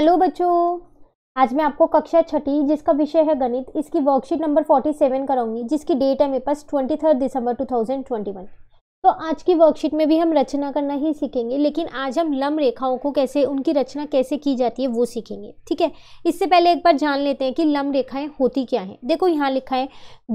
hello बच्चों आज मैं आपको कक्षा छठी जिसका विषय है गणित इसकी वर्कशीट नंबर 47 कराऊंगी जिसकी डेट है मेरे पास 23 दिसंबर 2021 तो आज की वर्कशीट में भी हम रचना करना ही सीखेंगे लेकिन आज हम लम रेखाओं को कैसे उनकी रचना कैसे की जाती है वो सीखेंगे ठीक है इससे पहले एक बार जान लेते हैं कि लम रेखाएं होती क्या हैं देखो यहाँ लिखा है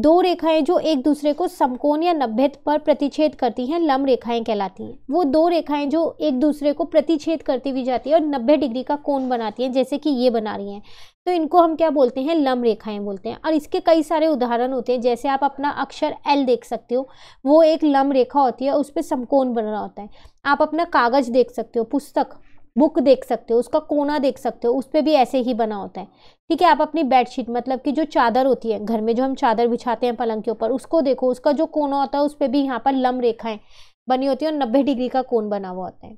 दो रेखाएं जो एक दूसरे को समकोण या नब्बे पर प्रतिच्छेद करती हैं लम रेखाएँ कहलाती हैं वो दो रेखाएँ जो एक दूसरे को प्रतिच्छेद करती हुई जाती है और नब्बे डिग्री का कोण बनाती हैं जैसे कि ये बना रही हैं तो इनको हम क्या बोलते हैं लम रेखाएं बोलते हैं और इसके कई सारे उदाहरण होते हैं जैसे आप अपना अक्षर एल देख सकते हो वो एक लम रेखा होती है उस पर समकोन बन रहा होता है आप अपना कागज़ देख सकते हो पुस्तक बुक देख सकते हो उसका कोना देख सकते हो उस पर भी ऐसे ही बना होता है ठीक है आप अपनी बेडशीट मतलब कि जो चादर होती है घर में जो हम चादर बिछाते हैं पलंग के ऊपर उसको देखो उसका जो कोना होता है उस पर भी यहाँ पर लम रेखाएं बनी होती है और नब्बे डिग्री का कोण बना हुआ होता है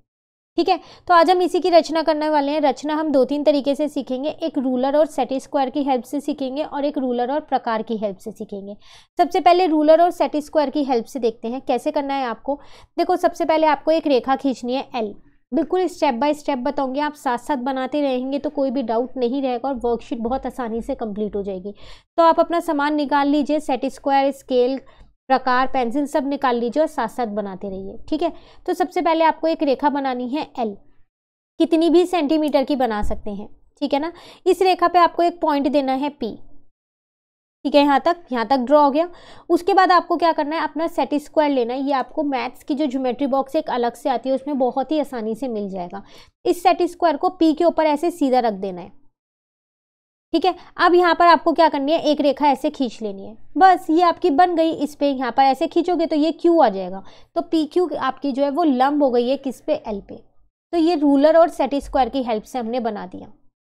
ठीक है तो आज हम इसी की रचना करने वाले हैं रचना हम दो तीन तरीके से सीखेंगे एक रूलर और सेट स्क्वायर की हेल्प से सीखेंगे और एक रूलर और प्रकार की हेल्प से सीखेंगे सबसे पहले रूलर और सेट स्क्वायर की हेल्प से देखते हैं कैसे करना है आपको देखो सबसे पहले आपको एक रेखा खींचनी है एल बिल्कुल स्टेप बाय स्टेप बताऊंगी आप साथ साथ बनाते रहेंगे तो कोई भी डाउट नहीं रहेगा और वर्कशीट बहुत आसानी से कंप्लीट हो जाएगी तो आप अपना सामान निकाल लीजिए सेट स्क्वायर स्केल प्रकार पेंसिल सब निकाल लीजिए और साथ साथ बनाते रहिए ठीक है तो सबसे पहले आपको एक रेखा बनानी है एल कितनी भी सेंटीमीटर की बना सकते हैं ठीक है ना इस रेखा पे आपको एक पॉइंट देना है पी ठीक है यहाँ तक यहाँ तक ड्रॉ हो गया उसके बाद आपको क्या करना है अपना सेट स्क्वायर लेना है ये आपको मैथ्स की जो ज्योमेट्री बॉक्स एक अलग से आती है उसमें बहुत ही आसानी से मिल जाएगा इस सेट स्क्वायर को पी के ऊपर ऐसे सीधा रख देना है ठीक है अब यहाँ पर आपको क्या करनी है एक रेखा ऐसे खींच लेनी है बस ये आपकी बन गई इस पर यहाँ पर ऐसे खींचोगे तो ये क्यू आ जाएगा तो पी क्यू आपकी जो है वो लंब हो गई है किस पे एल पे तो ये रूलर और सेट स्क्वायर की हेल्प से हमने बना दिया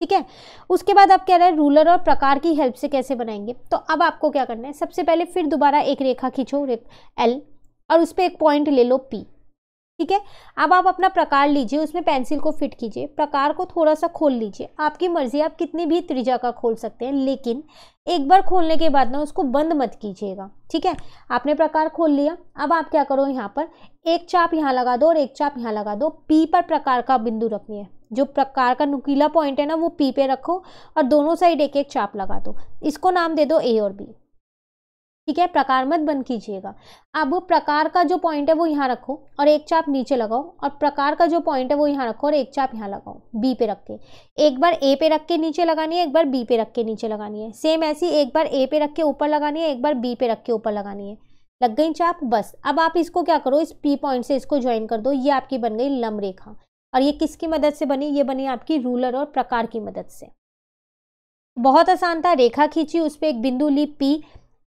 ठीक है उसके बाद आप कह रहे हैं रूलर और प्रकार की हेल्प से कैसे बनाएंगे तो अब आपको क्या करना है सबसे पहले फिर दोबारा एक रेखा खींचो एल और उस पर एक पॉइंट ले लो पी ठीक है अब आप अपना प्रकार लीजिए उसमें पेंसिल को फिट कीजिए प्रकार को थोड़ा सा खोल लीजिए आपकी मर्ज़ी आप कितनी भी त्रिज्या का खोल सकते हैं लेकिन एक बार खोलने के बाद ना उसको बंद मत कीजिएगा ठीक है आपने प्रकार खोल लिया अब आप क्या करो यहाँ पर एक चाप यहाँ लगा दो और एक चाप यहाँ लगा दो पी पर प्रकार का बिंदु रखनी है जो प्रकार का नुकीला पॉइंट है ना वो पी पे रखो और दोनों साइड एक एक चाप लगा दो इसको नाम दे दो ए और बी ठीक है प्रकार मत बंद कीजिएगा अब प्रकार का जो पॉइंट है वो यहाँ रखो और एक चाप नीचे लगाओ और प्रकार का जो पॉइंट है वो यहाँ रखो और एक चाप यहाँ लगाओ बी पे रख के एक बार ए पे रख के नीचे लगानी है एक बार बी पे रख के नीचे लगानी है सेम ऐसी एक बार ए पे रख के ऊपर लगानी है एक बार बी पे रख के ऊपर लगानी है लग गई चाप बस अब आप इसको क्या करो इस पी पॉइंट से इसको ज्वाइन कर दो ये आपकी बन गई लम रेखा और ये किसकी मदद से बनी ये बनी आपकी रूलर और प्रकार की मदद से बहुत आसान था रेखा खींची उस पर एक बिंदु ली पी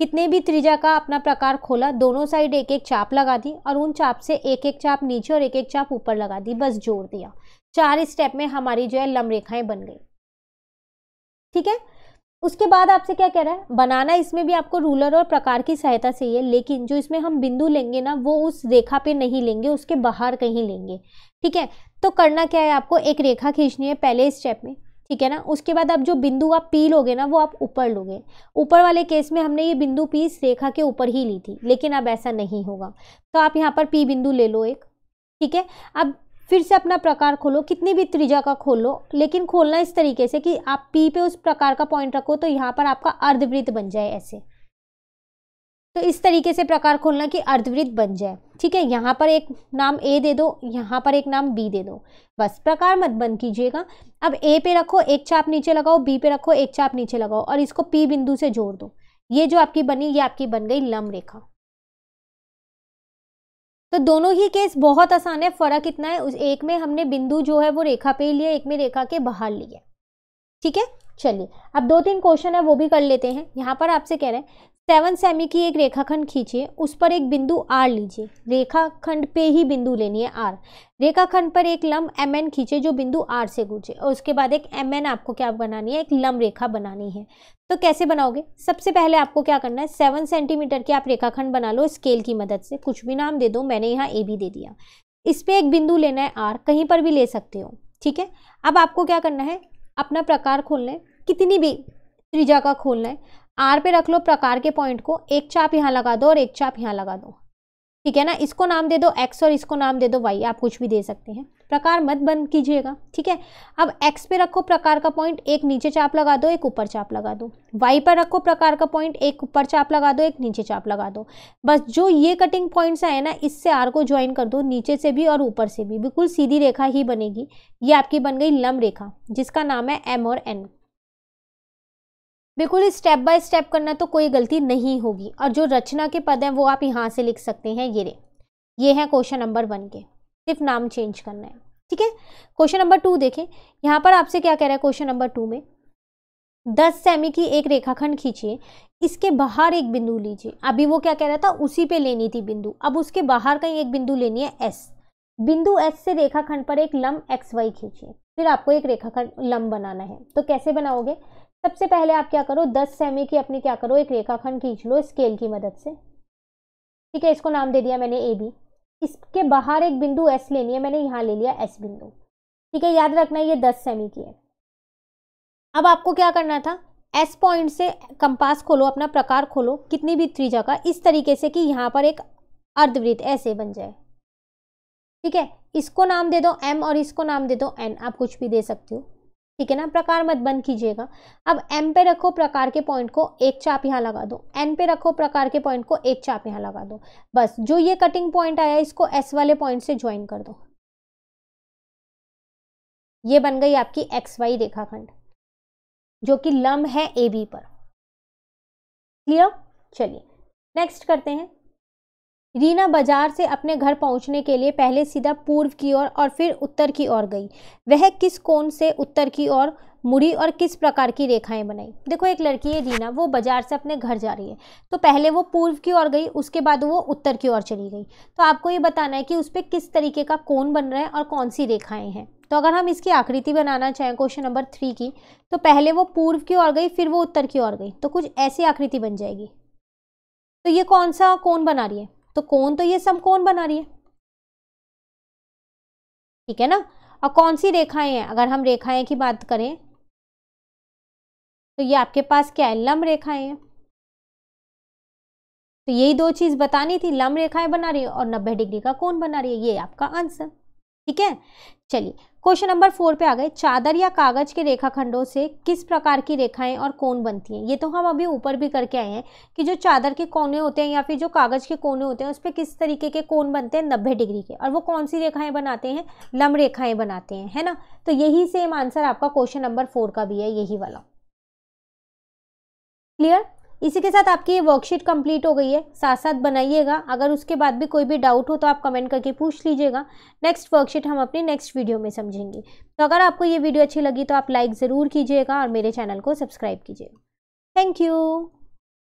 कितने भी त्रिजा का अपना प्रकार खोला दोनों साइड एक एक चाप लगा दी और उन चाप से एक एक चाप नीचे और एक एक चाप ऊपर लगा दी बस जोड़ दिया चार स्टेप में हमारी जो है लम रेखाएं बन गई ठीक है उसके बाद आपसे क्या कह रहा है बनाना इसमें भी आपको रूलर और प्रकार की सहायता से ही है लेकिन जो इसमें हम बिंदु लेंगे ना वो उस रेखा पे नहीं लेंगे उसके बाहर कहीं लेंगे ठीक है तो करना क्या है आपको एक रेखा खींचनी है पहले स्टेप में ठीक है ना उसके बाद आप जो बिंदु आप पी लोगे ना वो आप ऊपर लोगे ऊपर वाले केस में हमने ये बिंदु पी इस रेखा के ऊपर ही ली थी लेकिन अब ऐसा नहीं होगा तो आप यहाँ पर पी बिंदु ले लो एक ठीक है अब फिर से अपना प्रकार खोलो कितनी भी त्रिज्या का खोल लो लेकिन खोलना इस तरीके से कि आप पी पे उस प्रकार का पॉइंट रखो तो यहाँ पर आपका अर्धवृत्त बन जाए ऐसे तो इस तरीके से प्रकार खोलना कि अर्धवृत्त बन जाए ठीक है यहाँ पर एक नाम ए दे दो यहाँ पर एक नाम बी दे दो बस प्रकार मत बंद कीजिएगा अब ए पे रखो एक चाप नीचे लगाओ बी पे रखो एक चाप नीचे लगाओ और इसको पी बिंदु से जोड़ दो ये जो आपकी बनी ये आपकी बन गई लम रेखा तो दोनों ही केस बहुत आसान है फर्क इतना है उस एक में हमने बिंदु जो है वो रेखा पे ही लिया एक में रेखा के बाहर लिया ठीक है चलिए अब दो तीन क्वेश्चन है वो भी कर लेते हैं यहाँ पर आपसे कह रहे हैं सेवन सेमी की एक रेखाखंड खींचिए उस पर एक बिंदु आर लीजिए रेखाखंड पे ही बिंदु लेनी है आर रेखाखंड पर एक लंब एम एन खींचे जो बिंदु आर से गुजरे और उसके बाद एक एम एन आपको क्या बनानी है एक लंब रेखा बनानी है तो कैसे बनाओगे सबसे पहले आपको क्या करना है सेवन सेंटीमीटर की आप रेखाखंड बना लो स्केल की मदद से कुछ भी नाम दे दो मैंने यहाँ ए बी दे दिया इस पर एक बिंदु लेना है आर कहीं पर भी ले सकते हो ठीक है अब आपको क्या करना है अपना प्रकार खोलना है कितनी भी त्रिजा का खोलना है आर पे रख लो प्रकार के पॉइंट को एक चाप यहाँ लगा दो और एक चाप यहाँ लगा दो ठीक है ना इसको नाम दे दो एक्स और इसको नाम दे दो वाई आप कुछ भी दे सकते हैं प्रकार मत बंद कीजिएगा ठीक है अब एक्स पे रखो प्रकार का पॉइंट एक नीचे चाप लगा दो एक ऊपर चाप लगा दो वाई पर रखो प्रकार का पॉइंट एक ऊपर चाप लगा दो एक नीचे चाप लगा दो बस जो ये कटिंग पॉइंट्स आए ना इससे आर को ज्वाइन कर दो नीचे से भी और ऊपर से भी बिल्कुल सीधी रेखा ही बनेगी ये आपकी बन गई लम रेखा जिसका नाम है एम और एन बिल्कुल स्टेप बाय स्टेप करना तो कोई गलती नहीं होगी और जो रचना के पद हैं वो आप यहाँ से लिख सकते हैं ये रे ये है क्वेश्चन नंबर वन के सिर्फ नाम चेंज करना है ठीक है क्वेश्चन नंबर टू देखें यहाँ पर आपसे क्या कह रहा है क्वेश्चन नंबर टू में दस सेमी की एक रेखाखंड खींचिए इसके बाहर एक बिंदु लीजिए अभी वो क्या कह रहा था उसी पे लेनी थी बिंदु अब उसके बाहर कहीं एक बिंदु लेनी है एस बिंदु एस से रेखाखंड पर एक लंब एक्स वाई खींचिए फिर आपको एक रेखाखंड लंब बनाना है तो कैसे बनाओगे सबसे पहले आप क्या करो दस सेमी की अपनी क्या करो एक रेखाखंड खींच लो स्केल की मदद से ठीक है इसको नाम दे दिया मैंने ए बी इसके बाहर एक बिंदु एस लेनी है मैंने यहाँ ले लिया एस बिंदु ठीक है याद रखना ये दस सेमी की है अब आपको क्या करना था एस पॉइंट से कंपास खोलो अपना प्रकार खोलो कितनी भी त्रिजा का इस तरीके से कि यहाँ पर एक अर्धवृत्त ऐसे बन जाए ठीक है इसको नाम दे दो एम और इसको नाम दे दो एन आप कुछ भी दे सकते हो ठीक है ना प्रकार मत बंद कीजिएगा अब एम पे रखो प्रकार के पॉइंट को एक चाप यहाँ लगा दो एन पे रखो प्रकार के पॉइंट को एक चाप यहाँ लगा दो बस जो ये कटिंग पॉइंट आया इसको एस वाले पॉइंट से ज्वाइन कर दो ये बन गई आपकी एक्स वाई रेखाखंड जो कि लम है ए बी पर क्लियर चलिए नेक्स्ट करते हैं रीना बाजार से अपने घर पहुंचने के लिए पहले सीधा पूर्व की ओर और, और फिर उत्तर की ओर गई वह किस कोण से उत्तर की ओर मुड़ी और किस प्रकार की रेखाएं बनाई देखो एक लड़की है रीना वो बाजार से अपने घर जा रही है तो पहले वो पूर्व की ओर गई उसके बाद वो उत्तर की ओर चली गई तो आपको ये बताना है कि उस पर किस तरीके का कौन बन रहा है और कौन सी रेखाएँ हैं तो अगर हम इसकी आकृति बनाना चाहें क्वेश्चन नंबर थ्री की तो पहले वो पूर्व की ओर गई फिर वो उत्तर की ओर गई तो कुछ ऐसी आकृति बन जाएगी तो ये कौन सा कौन बना रही है तो कौन तो ये सम कौन बना रही है ठीक है ना और कौन सी रेखाएं हैं अगर हम रेखाएं की बात करें तो ये आपके पास क्या है लम रेखाएं हैं तो यही दो चीज़ बतानी थी लंब रेखाएं बना रही है और नब्बे डिग्री का कौन बना रही है ये आपका आंसर ठीक है चलिए क्वेश्चन नंबर फोर पे आ गए चादर या कागज के रेखाखंडों से किस प्रकार की रेखाएं और कौन बनती हैं ये तो हम अभी ऊपर भी करके आए हैं कि जो चादर के कोने होते हैं या फिर जो कागज के कोने होते हैं उस पर किस तरीके के कोन बनते हैं नब्बे डिग्री के और वो कौन सी रेखाएं बनाते हैं लम रेखाएं बनाते हैं है ना तो यही सेम आंसर आपका क्वेश्चन नंबर फोर का भी है यही वाला क्लियर इसी के साथ आपकी ये वर्कशीट कंप्लीट हो गई है साथ साथ बनाइएगा अगर उसके बाद भी कोई भी डाउट हो तो आप कमेंट करके पूछ लीजिएगा नेक्स्ट वर्कशीट हम अपनी नेक्स्ट वीडियो में समझेंगे तो अगर आपको ये वीडियो अच्छी लगी तो आप लाइक ज़रूर कीजिएगा और मेरे चैनल को सब्सक्राइब कीजिएगा थैंक यू